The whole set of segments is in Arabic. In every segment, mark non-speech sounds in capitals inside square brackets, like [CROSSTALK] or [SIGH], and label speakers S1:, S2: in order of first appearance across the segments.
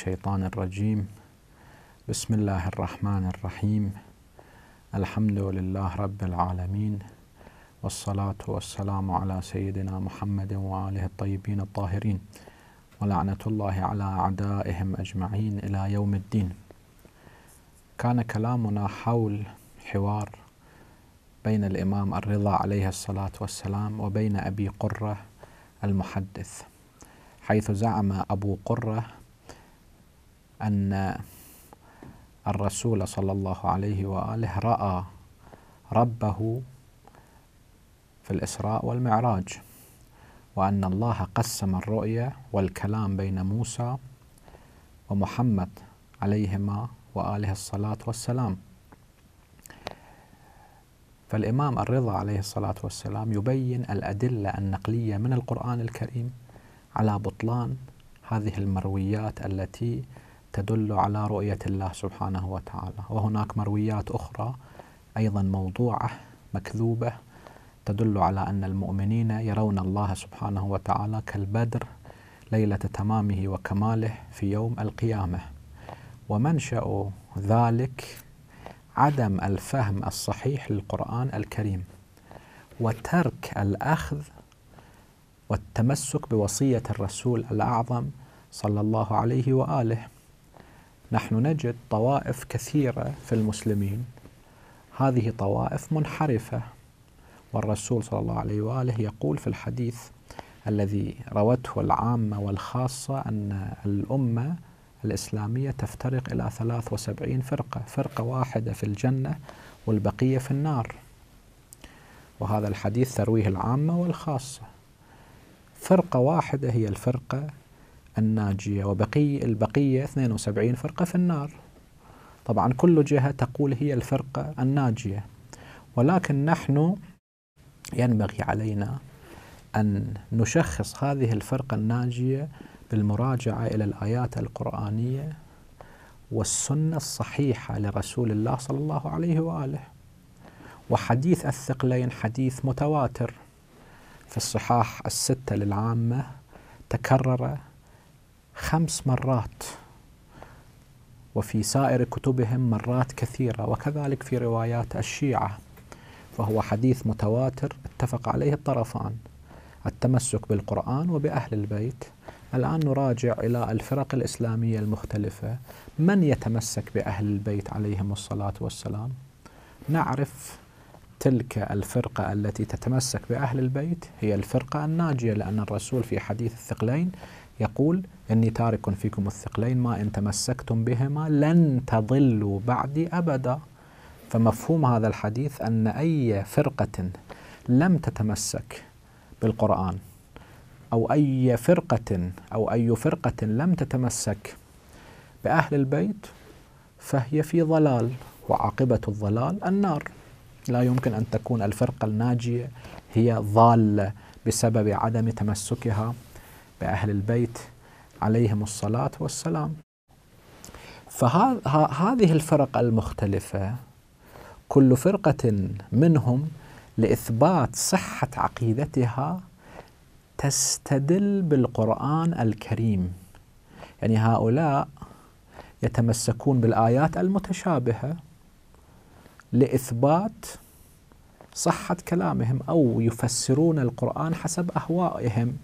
S1: الشيطان الرجيم بسم الله الرحمن الرحيم الحمد لله رب العالمين والصلاة والسلام على سيدنا محمد وآله الطيبين الطاهرين ولعنة الله على أعدائهم أجمعين إلى يوم الدين كان كلامنا حول حوار بين الإمام الرضا عليه الصلاة والسلام وبين أبي قرة المحدث حيث زعم أبو قرة أن الرسول صلى الله عليه وآله رأى ربه في الإسراء والمعراج وأن الله قسم الرؤية والكلام بين موسى ومحمد عليهما وآله الصلاة والسلام فالإمام الرضا عليه الصلاة والسلام يبين الأدلة النقلية من القرآن الكريم على بطلان هذه المرويات التي تدل على رؤية الله سبحانه وتعالى وهناك مرويات أخرى أيضا موضوعة مكذوبة تدل على أن المؤمنين يرون الله سبحانه وتعالى كالبدر ليلة تمامه وكماله في يوم القيامة ومنشأ ذلك عدم الفهم الصحيح للقرآن الكريم وترك الأخذ والتمسك بوصية الرسول الأعظم صلى الله عليه وآله نحن نجد طوائف كثيرة في المسلمين هذه طوائف منحرفة والرسول صلى الله عليه وآله يقول في الحديث الذي روته العامة والخاصة أن الأمة الإسلامية تفترق إلى 73 فرقة فرقة واحدة في الجنة والبقية في النار وهذا الحديث ترويه العامة والخاصة فرقة واحدة هي الفرقة الناجية وبقي البقية 72 فرقة في النار طبعا كل جهة تقول هي الفرقة الناجية ولكن نحن ينبغي علينا أن نشخص هذه الفرقة الناجية بالمراجعة إلى الآيات القرآنية والسنة الصحيحة لرسول الله صلى الله عليه وآله وحديث الثقلين حديث متواتر في الصحاح الستة للعامة تكرر خمس مرات وفي سائر كتبهم مرات كثيرة وكذلك في روايات الشيعة فهو حديث متواتر اتفق عليه الطرفان التمسك بالقرآن وبأهل البيت الآن نراجع إلى الفرق الإسلامية المختلفة من يتمسك بأهل البيت عليهم الصلاة والسلام نعرف تلك الفرقة التي تتمسك بأهل البيت هي الفرقة الناجية لأن الرسول في حديث الثقلين يقول إني تارك فيكم الثقلين ما إن تمسكتم بهما لن تضلوا بعدي أبدا فمفهوم هذا الحديث أن أي فرقة لم تتمسك بالقرآن أو أي فرقة أو أي فرقة لم تتمسك بأهل البيت فهي في ضلال وعاقبة الضلال النار لا يمكن أن تكون الفرقة الناجية هي ضالة بسبب عدم تمسكها بأهل البيت عليهم الصلاة والسلام فهذه الفرق المختلفة كل فرقة منهم لإثبات صحة عقيدتها تستدل بالقرآن الكريم يعني هؤلاء يتمسكون بالآيات المتشابهة لإثبات صحة كلامهم أو يفسرون القرآن حسب أهوائهم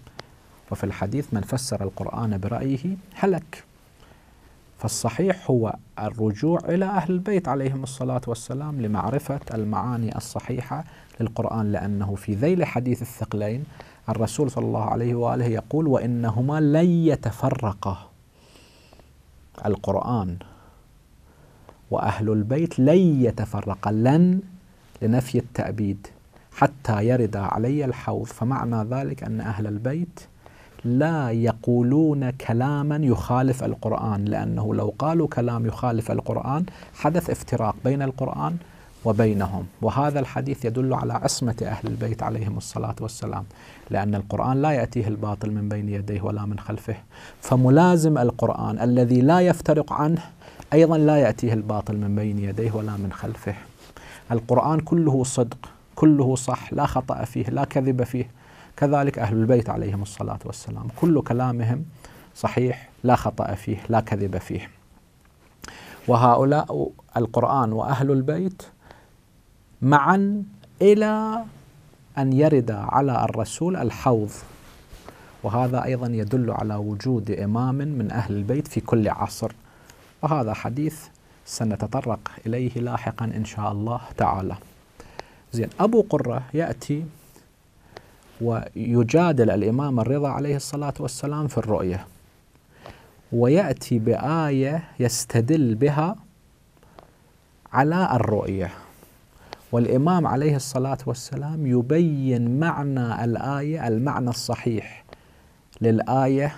S1: وفي الحديث من فسر القرآن برأيه هلك فالصحيح هو الرجوع إلى أهل البيت عليهم الصلاة والسلام لمعرفة المعاني الصحيحة للقرآن لأنه في ذيل حديث الثقلين الرسول صلى الله عليه وآله يقول وإنهما لن يتفرقا القرآن وأهل البيت لن يتفرقا لن لنفي التأبيد حتى يرد علي الحوض فمعنى ذلك أن أهل البيت لا يقولون كلاما يخالف القرآن لأنه لو قالوا كلام يخالف القرآن حدث افتراق بين القرآن وبينهم وهذا الحديث يدل على عصمة أهل البيت عليهم الصلاة والسلام لأن القرآن لا يأتيه الباطل من بين يديه ولا من خلفه فملازم القرآن الذي لا يفترق عنه أيضا لا يأتيه الباطل من بين يديه ولا من خلفه القرآن كله صدق كله صح لا خطأ فيه لا كذب فيه كذلك أهل البيت عليهم الصلاة والسلام كل كلامهم صحيح لا خطأ فيه لا كذب فيه وهؤلاء القرآن وأهل البيت معا إلى أن يرد على الرسول الحوض وهذا أيضا يدل على وجود إمام من أهل البيت في كل عصر وهذا حديث سنتطرق إليه لاحقا إن شاء الله تعالى زين أبو قرة يأتي ويجادل الإمام الرضا عليه الصلاة والسلام في الرؤية ويأتي بآية يستدل بها على الرؤية والإمام عليه الصلاة والسلام يبين معنى الآية المعنى الصحيح للآية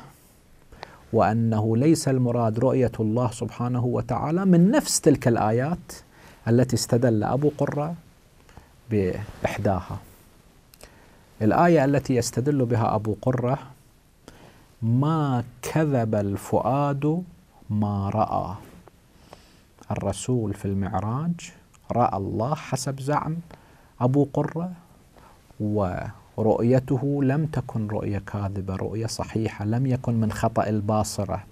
S1: وأنه ليس المراد رؤية الله سبحانه وتعالى من نفس تلك الآيات التي استدل أبو قرة بإحداها الآية التي يستدل بها أبو قرة ما كذب الفؤاد ما رأى الرسول في المعراج رأى الله حسب زعم أبو قرة ورؤيته لم تكن رؤية كاذبة رؤية صحيحة لم يكن من خطأ الباصرة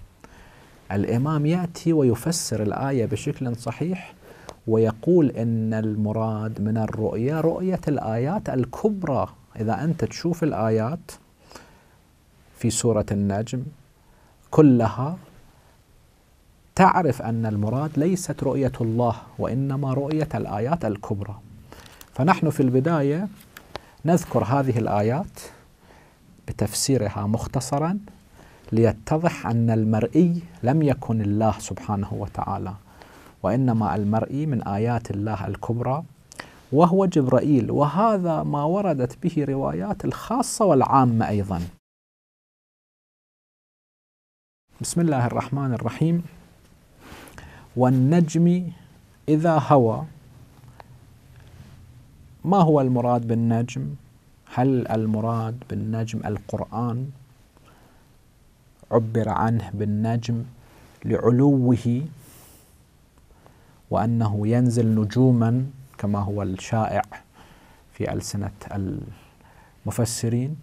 S1: الإمام يأتي ويفسر الآية بشكل صحيح ويقول إن المراد من الرؤية رؤية الآيات الكبرى إذا أنت تشوف الآيات في سورة النجم كلها تعرف أن المراد ليست رؤية الله وإنما رؤية الآيات الكبرى فنحن في البداية نذكر هذه الآيات بتفسيرها مختصرا ليتضح أن المرئي لم يكن الله سبحانه وتعالى وإنما المرئي من آيات الله الكبرى وهو جبرائيل وهذا ما وردت به روايات الخاصة والعامة أيضا بسم الله الرحمن الرحيم والنجم إذا هوى ما هو المراد بالنجم هل المراد بالنجم القرآن عبر عنه بالنجم لعلوه وأنه ينزل نجوما كما هو الشائع في ألسنة المفسرين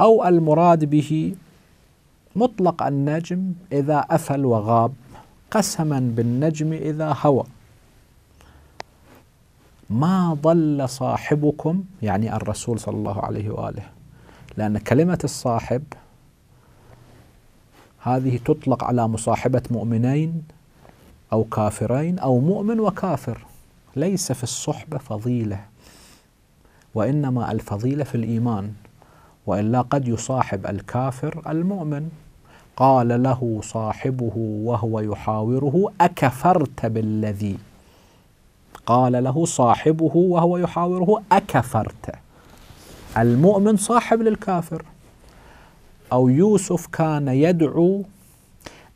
S1: أو المراد به مطلق النجم إذا أفل وغاب قسما بالنجم إذا هوى ما ضل صاحبكم يعني الرسول صلى الله عليه وآله لأن كلمة الصاحب هذه تطلق على مصاحبة مؤمنين أو كافرين أو مؤمن وكافر ليس في الصحبة فضيلة وإنما الفضيلة في الإيمان وإلا قد يصاحب الكافر المؤمن قال له صاحبه وهو يحاوره أكفرت بالذي قال له صاحبه وهو يحاوره أكفرت المؤمن صاحب للكافر أو يوسف كان يدعو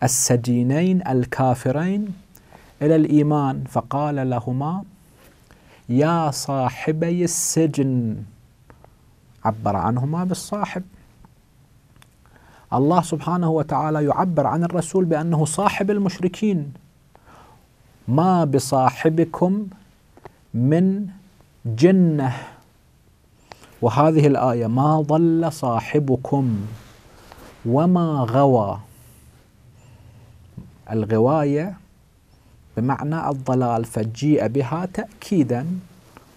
S1: السجينين الكافرين إلى الإيمان فقال لهما يا صاحبي السجن عبر عنهما بالصاحب الله سبحانه وتعالى يعبر عن الرسول بأنه صاحب المشركين ما بصاحبكم من جنة وهذه الآية ما ضل صاحبكم وما غوى الغواية بمعنى الضلال فجيء بها تأكيدا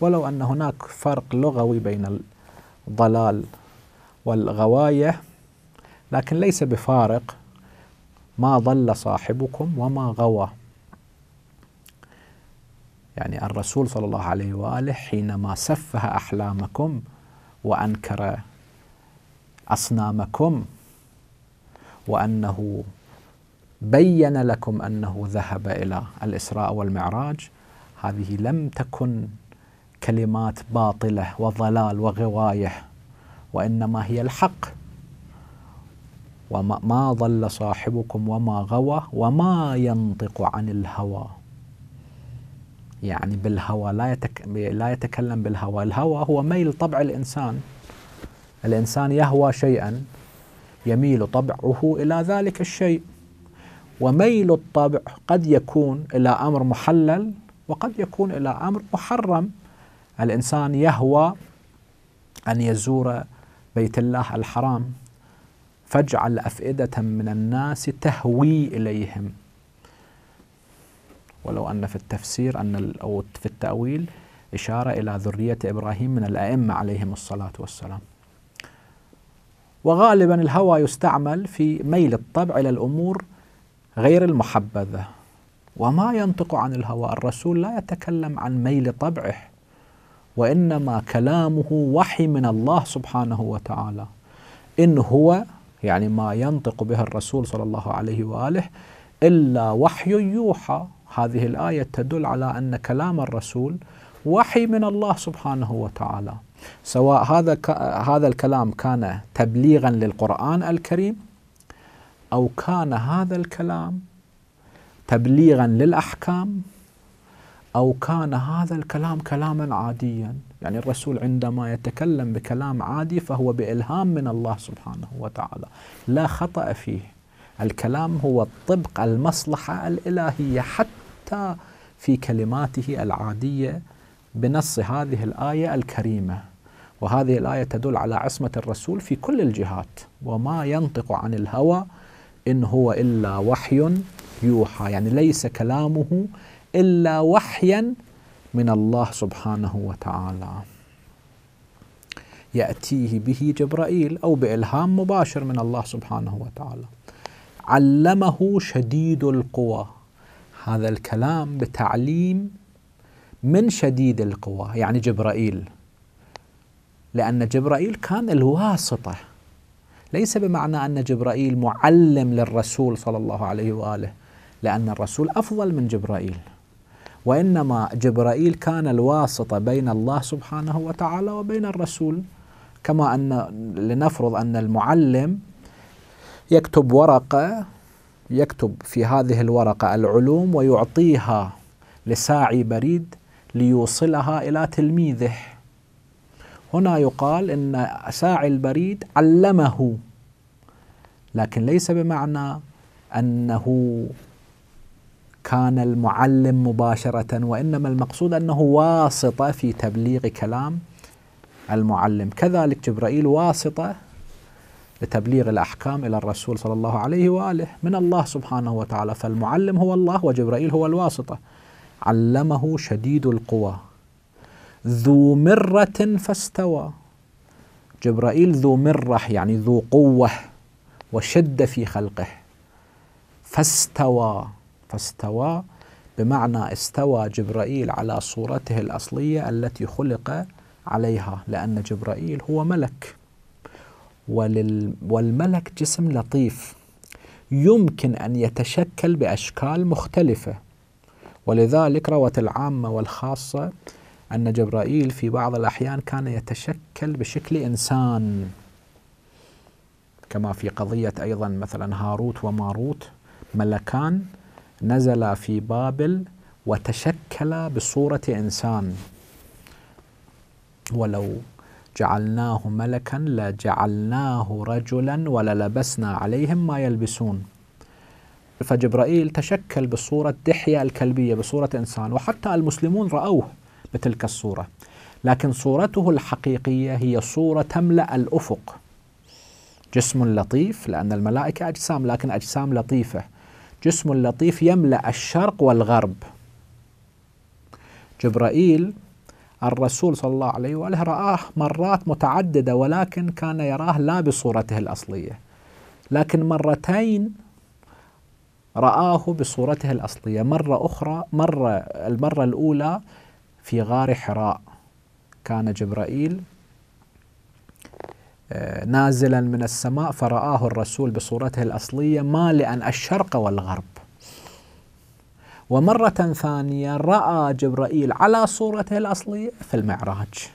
S1: ولو أن هناك فرق لغوي بين الضلال والغواية لكن ليس بفارق ما ضل صاحبكم وما غوى يعني الرسول صلى الله عليه وآله حينما سفه أحلامكم وأنكر أصنامكم وأنه بين لكم انه ذهب الى الاسراء والمعراج هذه لم تكن كلمات باطله وضلال وغوايه وانما هي الحق وما ضل صاحبكم وما غوى وما ينطق عن الهوى يعني بالهوى لا يتك لا يتكلم بالهوى الهوى هو ميل طبع الانسان الانسان يهوى شيئا يميل طبعه الى ذلك الشيء وميل الطبع قد يكون إلى أمر محلل وقد يكون إلى أمر محرم الإنسان يهوى أن يزور بيت الله الحرام فاجعل أفئدة من الناس تهوي إليهم ولو أن في التفسير أن أو في التأويل إشارة إلى ذرية إبراهيم من الأئمة عليهم الصلاة والسلام وغالبا الهوى يستعمل في ميل الطبع إلى الأمور غير المحبذة وما ينطق عن الهوى الرسول لا يتكلم عن ميل طبعه وإنما كلامه وحي من الله سبحانه وتعالى إن هو يعني ما ينطق به الرسول صلى الله عليه وآله إلا وحي يوحى هذه الآية تدل على أن كلام الرسول وحي من الله سبحانه وتعالى سواء هذا هذا الكلام كان تبليغا للقرآن الكريم أو كان هذا الكلام تبليغا للأحكام أو كان هذا الكلام كلاما عاديا يعني الرسول عندما يتكلم بكلام عادي فهو بإلهام من الله سبحانه وتعالى لا خطأ فيه الكلام هو طبق المصلحة الإلهية حتى في كلماته العادية بنص هذه الآية الكريمة وهذه الآية تدل على عصمة الرسول في كل الجهات وما ينطق عن الهوى إن هو إلا وحي يوحى يعني ليس كلامه إلا وحيا من الله سبحانه وتعالى يأتيه به جبرائيل أو بإلهام مباشر من الله سبحانه وتعالى علمه شديد القوى هذا الكلام بتعليم من شديد القوى يعني جبرائيل لأن جبرائيل كان الواسطة ليس بمعنى أن جبرائيل معلم للرسول صلى الله عليه وآله لأن الرسول أفضل من جبرائيل وإنما جبرائيل كان الواسطة بين الله سبحانه وتعالى وبين الرسول كما أن لنفرض أن المعلم يكتب ورقة يكتب في هذه الورقة العلوم ويعطيها لساعي بريد ليوصلها إلى تلميذه هنا يقال ان ساعي البريد علمه لكن ليس بمعنى انه كان المعلم مباشره وانما المقصود انه واسطه في تبليغ كلام المعلم كذلك جبرائيل واسطه لتبليغ الاحكام الى الرسول صلى الله عليه واله من الله سبحانه وتعالى فالمعلم هو الله وجبرائيل هو الواسطه علمه شديد القوى ذو مرة فاستوى جبرائيل ذو مرة يعني ذو قوة وشد في خلقه فاستوى فاستوى بمعنى استوى جبرائيل على صورته الأصلية التي خلق عليها لأن جبرائيل هو ملك ولل والملك جسم لطيف يمكن أن يتشكل بأشكال مختلفة ولذلك روت العامة والخاصة أن جبرائيل في بعض الأحيان كان يتشكل بشكل إنسان كما في قضية أيضا مثلا هاروت وماروت ملكان نزلا في بابل وتشكلا بصورة إنسان ولو جعلناه ملكا لجعلناه رجلا وللبسنا عليهم ما يلبسون فجبرائيل تشكل بصورة دحية الكلبية بصورة إنسان وحتى المسلمون رأوه بتلك الصورة لكن صورته الحقيقية هي صورة تملأ الأفق جسم لطيف لأن الملائكة أجسام لكن أجسام لطيفة جسم لطيف يملأ الشرق والغرب جبرائيل الرسول صلى الله عليه وآله رآه مرات متعددة ولكن كان يراه لا بصورته الأصلية لكن مرتين رآه بصورته الأصلية مرة أخرى مرة المرة الأولى في غار حراء كان جبرائيل آه، نازلا من السماء فرآه الرسول بصورته الأصلية مالئا الشرق والغرب ومرة ثانية رأى جبرائيل على صورته الأصلية في المعراج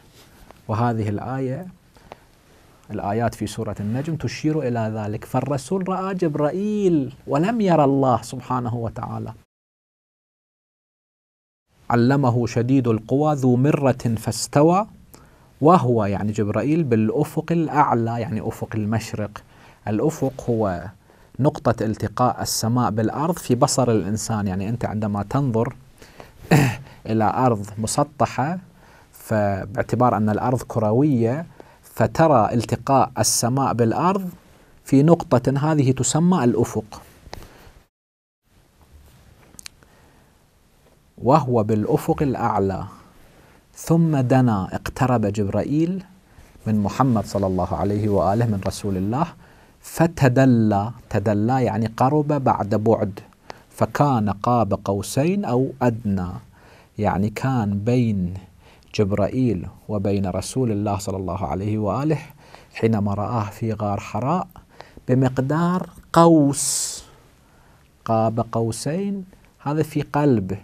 S1: وهذه الآية الآيات في سورة النجم تشير إلى ذلك فالرسول رأى جبرائيل ولم يرى الله سبحانه وتعالى علمه شديد القوى ذو مرة فاستوى وهو يعني جبرائيل بالأفق الأعلى يعني أفق المشرق الأفق هو نقطة التقاء السماء بالأرض في بصر الإنسان يعني أنت عندما تنظر [CLEARS THROAT] إلى أرض مسطحة فباعتبار أن الأرض كروية فترى التقاء السماء بالأرض في نقطة هذه تسمى الأفق وهو بالأفق الأعلى ثم دنا اقترب جبرائيل من محمد صلى الله عليه وآله من رسول الله فتدلى تدلى يعني قرب بعد بعد فكان قاب قوسين أو أدنى يعني كان بين جبرائيل وبين رسول الله صلى الله عليه وآله حينما رآه في غار حراء بمقدار قوس قاب قوسين هذا في قلبه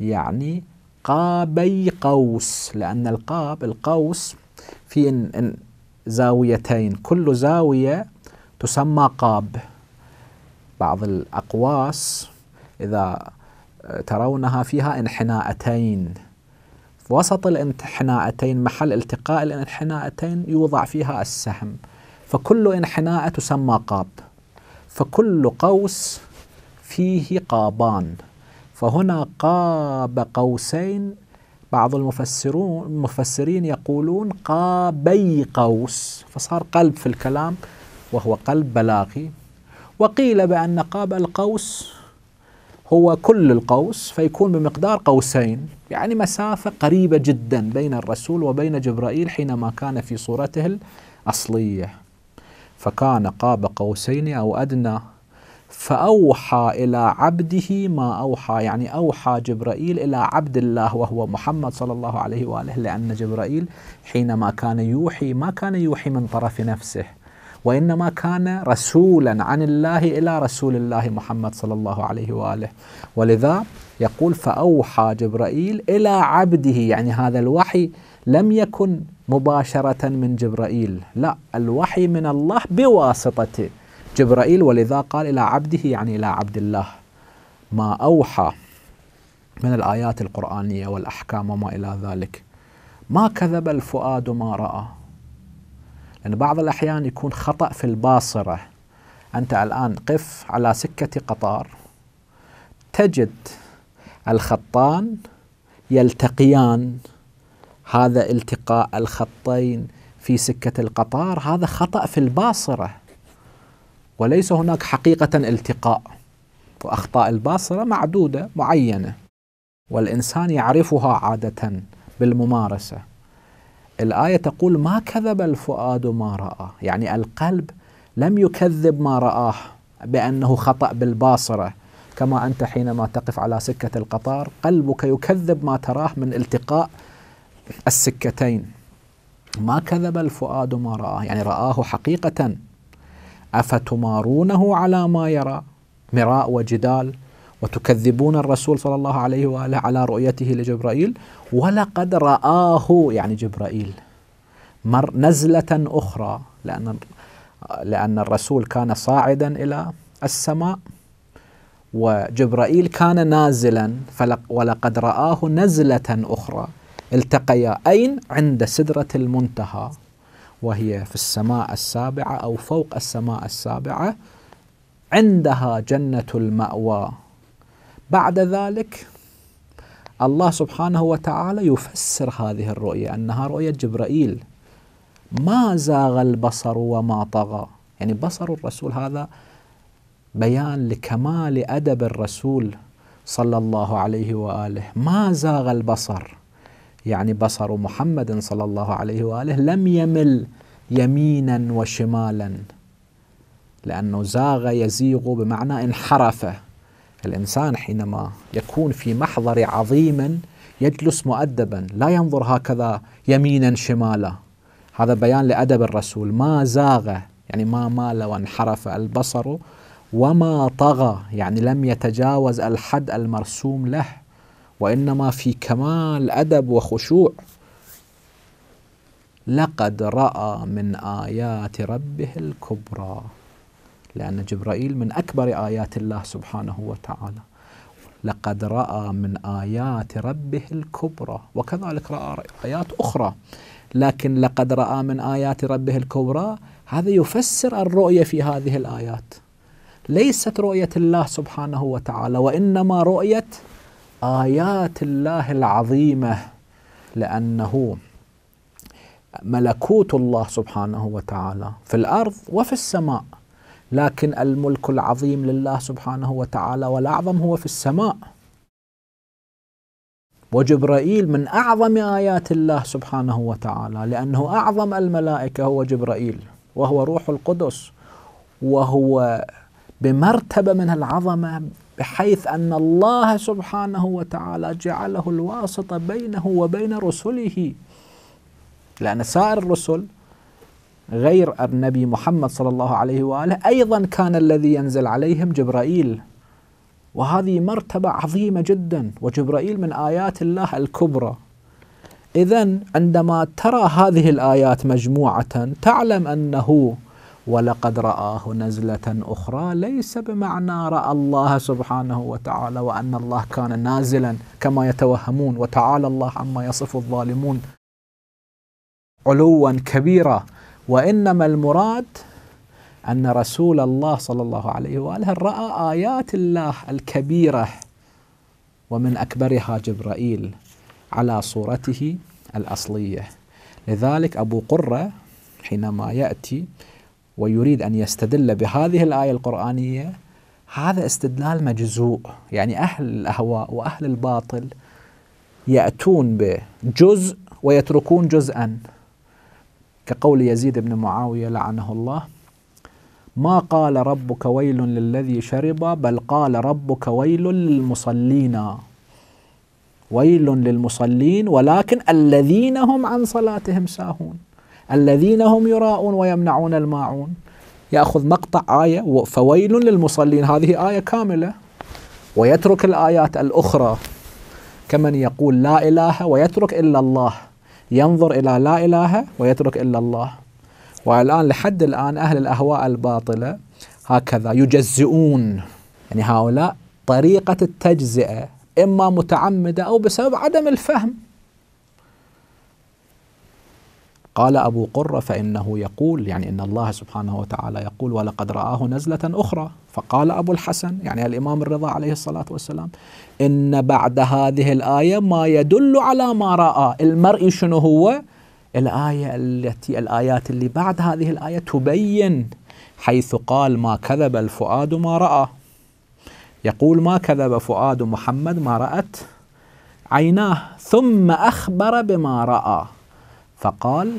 S1: يعني قابي قوس لأن القاب القوس في إن إن زاويتين كل زاوية تسمى قاب بعض الأقواس إذا آه، ترونها فيها انحناءتين في وسط الانحناءتين محل التقاء الانحناءتين يوضع فيها السهم فكل انحناءة تسمى قاب فكل قوس فيه قابان فهنا قاب قوسين بعض المفسرون المفسرين يقولون قابي قوس فصار قلب في الكلام وهو قلب بلاغي وقيل بأن قاب القوس هو كل القوس فيكون بمقدار قوسين يعني مسافة قريبة جدا بين الرسول وبين جبرائيل حينما كان في صورته الأصلية فكان قاب قوسين أو أدنى فأوحى إلى عبده ما أوحى يعني أوحى جبرائيل إلى عبد الله وهو محمد صلى الله عليه وآله لأن جبرائيل حينما كان يوحي ما كان يوحي من طرف نفسه وإنما كان رسولا عن الله إلى رسول الله محمد صلى الله عليه وآله ولذا يقول فأوحى جبرائيل إلى عبده يعني هذا الوحي لم يكن مباشرة من جبرائيل لا الوحي من الله بواسطته جبرائيل ولذا قال إلى عبده يعني إلى عبد الله ما أوحى من الآيات القرآنية والأحكام وما إلى ذلك ما كذب الفؤاد ما رأى لأن بعض الأحيان يكون خطأ في الباصرة أنت الآن قف على سكة قطار تجد الخطان يلتقيان هذا التقاء الخطين في سكة القطار هذا خطأ في الباصرة وليس هناك حقيقة التقاء وأخطاء الباصرة معدودة معينة والإنسان يعرفها عادة بالممارسة الآية تقول ما كذب الفؤاد ما رآه يعني القلب لم يكذب ما رآه بأنه خطأ بالباصرة كما أنت حينما تقف على سكة القطار قلبك يكذب ما تراه من التقاء السكتين ما كذب الفؤاد ما رآه يعني رآه حقيقة افتمارونه على ما يرى مراء وجدال وتكذبون الرسول صلى الله عليه واله على رؤيته لجبرائيل ولقد رآه يعني جبرائيل مر نزلة أخرى لأن لأن الرسول كان صاعدا إلى السماء وجبرائيل كان نازلا ولقد رآه نزلة أخرى التقيا أين عند سدرة المنتهى وهي في السماء السابعة أو فوق السماء السابعة عندها جنة المأوى بعد ذلك الله سبحانه وتعالى يفسر هذه الرؤية أنها رؤية جبرائيل ما زاغ البصر وما طغى يعني بصر الرسول هذا بيان لكمال أدب الرسول صلى الله عليه وآله ما زاغ البصر يعني بصر محمد صلى الله عليه واله لم يمل يمينا وشمالا لانه زاغ يزيغ بمعنى انحرف الانسان حينما يكون في محضر عظيم يجلس مؤدبا لا ينظر هكذا يمينا شمالا هذا بيان لادب الرسول ما زاغ يعني ما مال وانحرف البصر وما طغى يعني لم يتجاوز الحد المرسوم له وإنما في كمال أدب وخشوع لقد رأى من آيات ربه الكبرى لأن جبرائيل من أكبر آيات الله سبحانه وتعالى لقد رأى من آيات ربه الكبرى وكذلك رأى آيات أخرى لكن لقد رأى من آيات ربه الكبرى هذا يفسر الرؤية في هذه الآيات ليست رؤية الله سبحانه وتعالى وإنما رؤية ايات الله العظيمه لانه ملكوت الله سبحانه وتعالى في الارض وفي السماء لكن الملك العظيم لله سبحانه وتعالى والاعظم هو في السماء وجبرائيل من اعظم ايات الله سبحانه وتعالى لانه اعظم الملائكه هو جبرائيل وهو روح القدس وهو بمرتبه من العظمه بحيث أن الله سبحانه وتعالى جعله الواسطة بينه وبين رسله لأن سائر الرسل غير النبي محمد صلى الله عليه وآله أيضا كان الذي ينزل عليهم جبرائيل وهذه مرتبة عظيمة جدا وجبرائيل من آيات الله الكبرى إذا عندما ترى هذه الآيات مجموعة تعلم أنه ولقد رآه نزلة أخرى ليس بمعنى رأى الله سبحانه وتعالى وأن الله كان نازلا كما يتوهمون وتعالى الله عما يصف الظالمون علوا كبيرا وإنما المراد أن رسول الله صلى الله عليه وآله رأى آيات الله الكبيرة ومن أكبرها جبرائيل على صورته الأصلية لذلك أبو قرة حينما يأتي ويريد أن يستدل بهذه الآية القرآنية هذا استدلال مجزوء يعني أهل الأهواء وأهل الباطل يأتون بجزء ويتركون جزءا كقول يزيد بن معاوية لعنه الله ما قال ربك ويل للذي شرب بل قال ربك ويل للمصلين ويل للمصلين ولكن الذين هم عن صلاتهم ساهون الذين هم يراءون ويمنعون الماعون يأخذ مقطع آية فويل للمصلين هذه آية كاملة ويترك الآيات الأخرى كمن يقول لا إله ويترك إلا الله ينظر إلى لا إله ويترك إلا الله والآن لحد الآن أهل الأهواء الباطلة هكذا يجزئون يعني هؤلاء طريقة التجزئة إما متعمدة أو بسبب عدم الفهم قال أبو قرة فإنه يقول يعني إن الله سبحانه وتعالى يقول ولقد رآه نزلة أخرى فقال أبو الحسن يعني الإمام الرضا عليه الصلاة والسلام إن بعد هذه الآية ما يدل على ما رأى المرء شنو هو الآية التي الآيات اللي بعد هذه الآية تبين حيث قال ما كذب الفؤاد ما رأى يقول ما كذب فؤاد محمد ما رأت عيناه ثم أخبر بما رأى فقال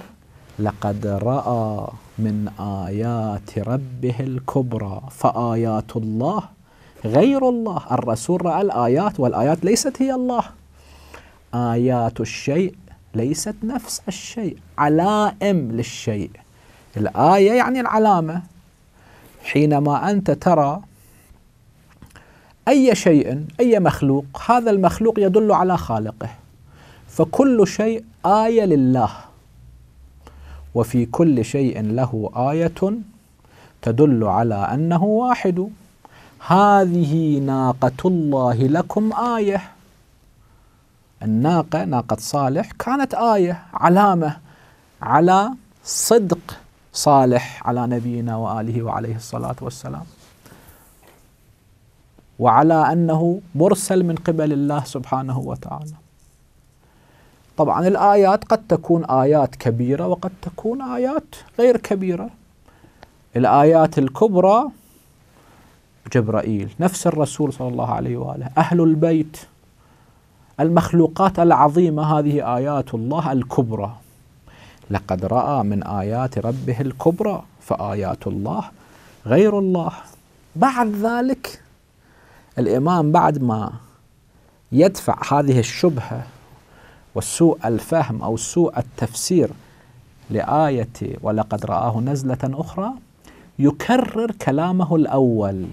S1: لقد راى من ايات ربه الكبرى فايات الله غير الله الرسول راى الايات والايات ليست هي الله ايات الشيء ليست نفس الشيء علائم للشيء الايه يعني العلامه حينما انت ترى اي شيء اي مخلوق هذا المخلوق يدل على خالقه فكل شيء ايه لله وفي كل شيء له آية تدل على أنه واحد هذه ناقة الله لكم آية الناقة ناقة صالح كانت آية علامة على صدق صالح على نبينا وآله وعليه الصلاة والسلام وعلى أنه مرسل من قبل الله سبحانه وتعالى طبعا الآيات قد تكون آيات كبيرة وقد تكون آيات غير كبيرة الآيات الكبرى جبرائيل نفس الرسول صلى الله عليه وآله أهل البيت المخلوقات العظيمة هذه آيات الله الكبرى لقد رأى من آيات ربه الكبرى فآيات الله غير الله بعد ذلك الإمام بعد ما يدفع هذه الشبهة والسوء الفهم أو سوء التفسير لآية ولقد رآه نزلة أخرى يكرر كلامه الأول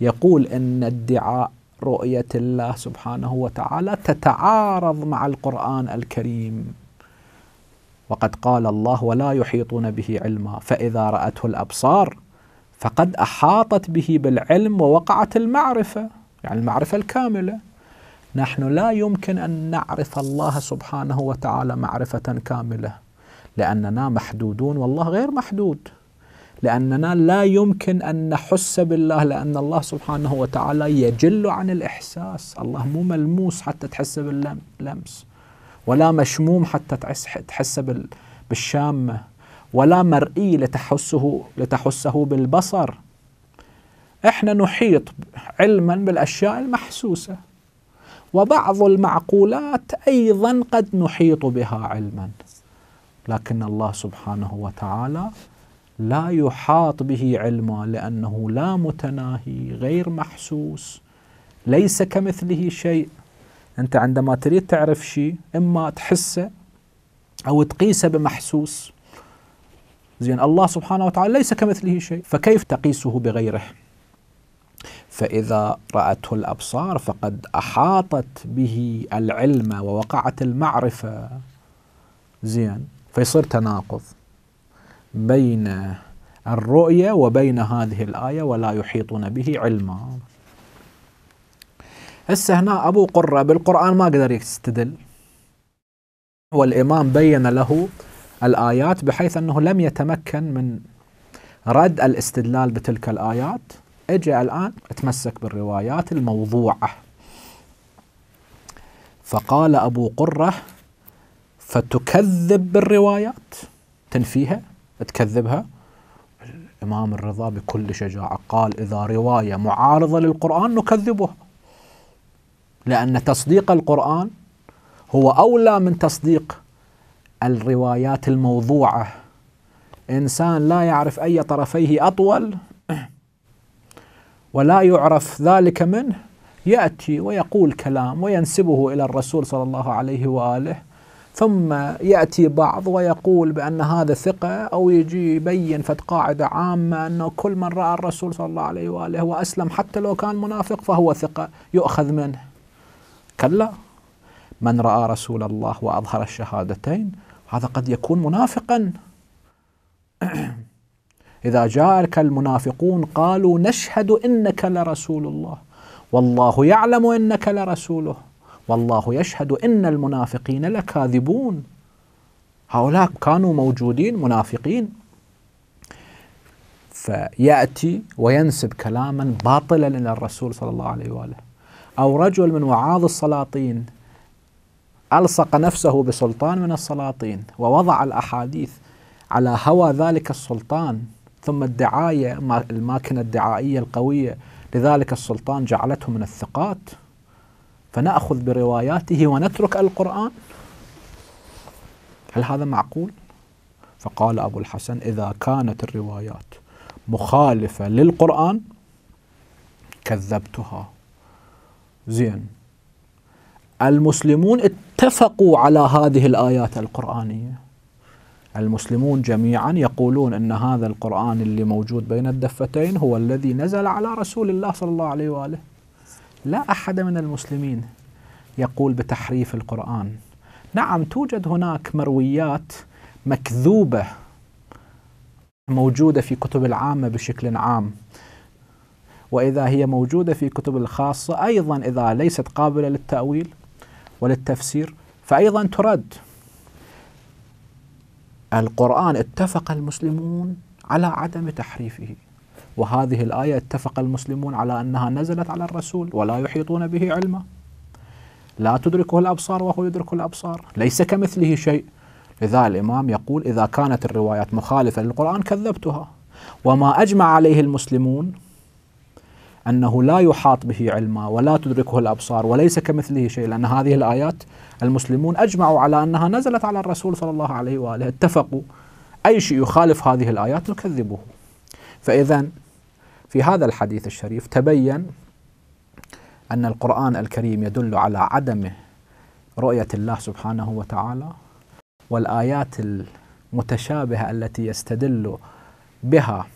S1: يقول إن ادعاء رؤية الله سبحانه وتعالى تتعارض مع القرآن الكريم وقد قال الله ولا يحيطون به علما فإذا رأته الأبصار فقد أحاطت به بالعلم ووقعت المعرفة يعني المعرفة الكاملة نحن لا يمكن أن نعرف الله سبحانه وتعالى معرفة كاملة لأننا محدودون والله غير محدود لأننا لا يمكن أن نحس بالله لأن الله سبحانه وتعالى يجل عن الإحساس الله مو ملموس حتى تحس باللمس ولا مشموم حتى تحس بالشامة ولا مرئي لتحسه, لتحسه بالبصر احنا نحيط علما بالأشياء المحسوسة وبعض المعقولات أيضا قد نحيط بها علما لكن الله سبحانه وتعالى لا يحاط به علما لأنه لا متناهي غير محسوس ليس كمثله شيء أنت عندما تريد تعرف شيء إما تحسه أو تقيسه بمحسوس زين الله سبحانه وتعالى ليس كمثله شيء فكيف تقيسه بغيره فإذا رأته الأبصار فقد أحاطت به العلم ووقعت المعرفة زين فيصير تناقض بين الرؤية وبين هذه الآية ولا يحيطون به علما هسه هنا أبو قرة بالقرآن ما قدر يستدل والإمام بين له الآيات بحيث أنه لم يتمكن من رد الاستدلال بتلك الآيات اجي الآن اتمسك بالروايات الموضوعة فقال أبو قرة فتكذب بالروايات تنفيها تكذبها الإمام الرضا بكل شجاعة قال إذا رواية معارضة للقرآن نكذبها لأن تصديق القرآن هو أولى من تصديق الروايات الموضوعة إنسان لا يعرف أي طرفيه أطول ولا يعرف ذلك منه يأتي ويقول كلام وينسبه إلى الرسول صلى الله عليه وآله ثم يأتي بعض ويقول بأن هذا ثقة أو يجي يبين فد قاعدة عامة أنه كل من رأى الرسول صلى الله عليه وآله وأسلم حتى لو كان منافق فهو ثقة يؤخذ منه كلا من رأى رسول الله وأظهر الشهادتين هذا قد يكون منافقا [CLEARS THROAT] إذا جاءك المنافقون قالوا نشهد إنك لرسول الله والله يعلم إنك لرسوله والله يشهد إن المنافقين لكاذبون هؤلاء كانوا موجودين منافقين فيأتي وينسب كلاما باطلا إلى الرسول صلى الله عليه وآله أو رجل من وعاظ السلاطين ألصق نفسه بسلطان من السلاطين ووضع الأحاديث على هوى ذلك السلطان ثم الدعاية الماكنة الدعائية القوية لذلك السلطان جعلته من الثقات فنأخذ برواياته ونترك القرآن هل هذا معقول؟ فقال أبو الحسن إذا كانت الروايات مخالفة للقرآن كذبتها زين المسلمون اتفقوا على هذه الآيات القرآنية المسلمون جميعا يقولون أن هذا القرآن اللي موجود بين الدفتين هو الذي نزل على رسول الله صلى الله عليه وآله لا أحد من المسلمين يقول بتحريف القرآن نعم توجد هناك مرويات مكذوبة موجودة في كتب العامة بشكل عام وإذا هي موجودة في كتب الخاصة أيضا إذا ليست قابلة للتأويل وللتفسير فأيضا ترد القرآن اتفق المسلمون على عدم تحريفه وهذه الآية اتفق المسلمون على أنها نزلت على الرسول ولا يحيطون به علما لا تدركه الأبصار وهو يدرك الأبصار ليس كمثله شيء لذا الإمام يقول إذا كانت الروايات مخالفة للقرآن كذبتها وما أجمع عليه المسلمون أنه لا يحاط به علما ولا تدركه الأبصار وليس كمثله شيء لأن هذه الآيات المسلمون أجمعوا على أنها نزلت على الرسول صلى الله عليه وآله اتفقوا أي شيء يخالف هذه الآيات نكذبه فإذا في هذا الحديث الشريف تبين أن القرآن الكريم يدل على عدم رؤية الله سبحانه وتعالى والآيات المتشابهة التي يستدل بها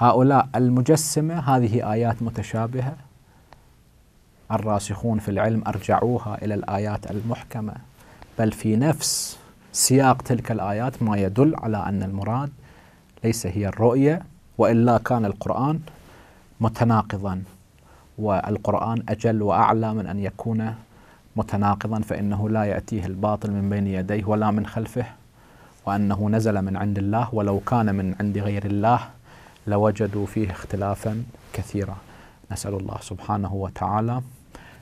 S1: هؤلاء المجسمة هذه آيات متشابهة الراسخون في العلم أرجعوها إلى الآيات المحكمة بل في نفس سياق تلك الآيات ما يدل على أن المراد ليس هي الرؤية وإلا كان القرآن متناقضا والقرآن أجل وأعلى من أن يكون متناقضا فإنه لا يأتيه الباطل من بين يديه ولا من خلفه وأنه نزل من عند الله ولو كان من عند غير الله لوجدوا فيه اختلافا كثيرا نسأل الله سبحانه وتعالى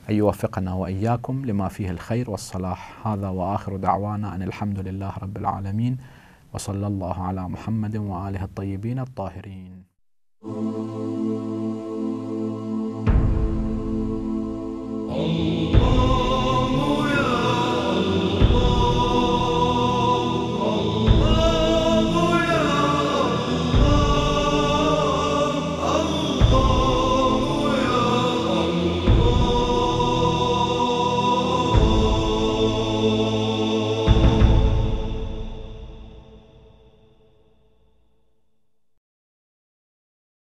S1: أن يوفقنا وإياكم لما فيه الخير والصلاح هذا وآخر دعوانا أن الحمد لله رب العالمين وصلى الله على محمد وآله الطيبين الطاهرين الله